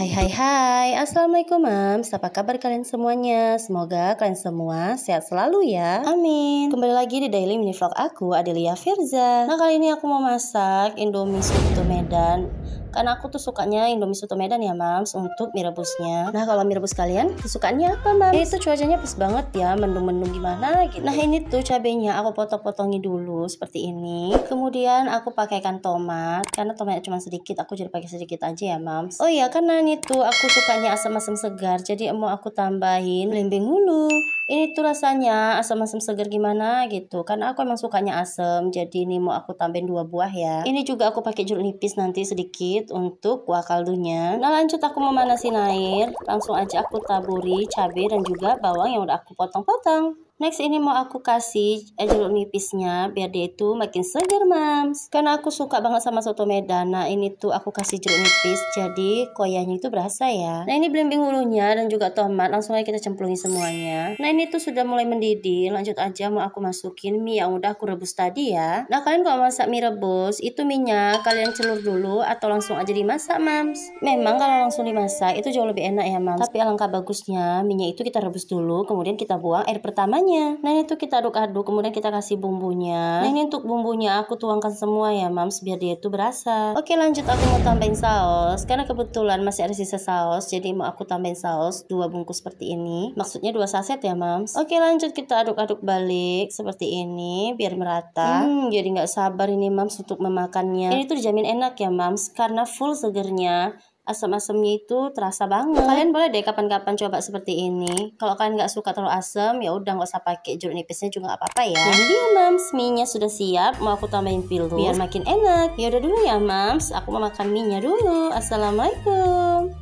Hai hai hai, Assalamualaikum Mams Apa kabar kalian semuanya? Semoga kalian semua sehat selalu ya Amin Kembali lagi di Daily Mini Vlog aku, Adelia Firza Nah kali ini aku mau masak Indomie Soto Medan Karena aku tuh sukanya Indomie Soto Medan ya Mams Untuk mie rebusnya Nah kalau mie rebus kalian, kesukaannya apa Mams? Itu cuacanya pas banget ya, mendung-mendung gimana gitu Nah ini tuh cabenya aku potong-potongi dulu seperti ini Kemudian aku pakaikan tomat Karena tomatnya cuma sedikit, aku jadi pakai sedikit aja ya Mams Oh iya karena ini ini tuh aku sukanya asam-asam segar jadi mau aku tambahin lembing hulu ini tuh rasanya asam-asam segar gimana gitu karena aku emang sukanya asam jadi ini mau aku tambahin dua buah ya ini juga aku pakai jeruk nipis nanti sedikit untuk kuah kaldunya nah lanjut aku memanasin air langsung aja aku taburi cabai dan juga bawang yang udah aku potong-potong Next ini mau aku kasih eh, jeruk nipisnya biar dia itu makin segar mams. Karena aku suka banget sama soto medan. Nah ini tuh aku kasih jeruk nipis jadi koyanya itu berasa ya. Nah ini belimbing ulunya dan juga tomat langsung aja kita cemplungin semuanya. Nah ini tuh sudah mulai mendidih. Lanjut aja mau aku masukin mie yang udah aku rebus tadi ya. Nah kalian kalau masak mie rebus itu minyak kalian celur dulu atau langsung aja dimasak mams. Memang kalau langsung dimasak itu jauh lebih enak ya mams. Tapi alangkah bagusnya minyak itu kita rebus dulu kemudian kita buang air pertamanya bumbunya. Nah ini tuh kita aduk-aduk, kemudian kita kasih bumbunya. Nah ini untuk bumbunya aku tuangkan semua ya mams, biar dia itu berasa. Oke lanjut aku mau tambahin saus, karena kebetulan masih ada sisa saus, jadi mau aku tambahin saus dua bungkus seperti ini. Maksudnya dua saset ya mams. Oke lanjut kita aduk-aduk balik seperti ini, biar merata. Hmm, jadi nggak sabar ini mams untuk memakannya. Ini tuh dijamin enak ya mams, karena full segernya asam-asamnya itu terasa banget. Kalian boleh deh kapan-kapan coba seperti ini. Kalau kalian nggak suka terlalu asam, ya udah nggak usah pakai jeruk nipisnya juga nggak apa-apa ya. Dan dia mams, minyak sudah siap. Mau aku tambahin pilu biar makin enak. Ya udah dulu ya mams, aku mau makan minyak dulu. Assalamualaikum.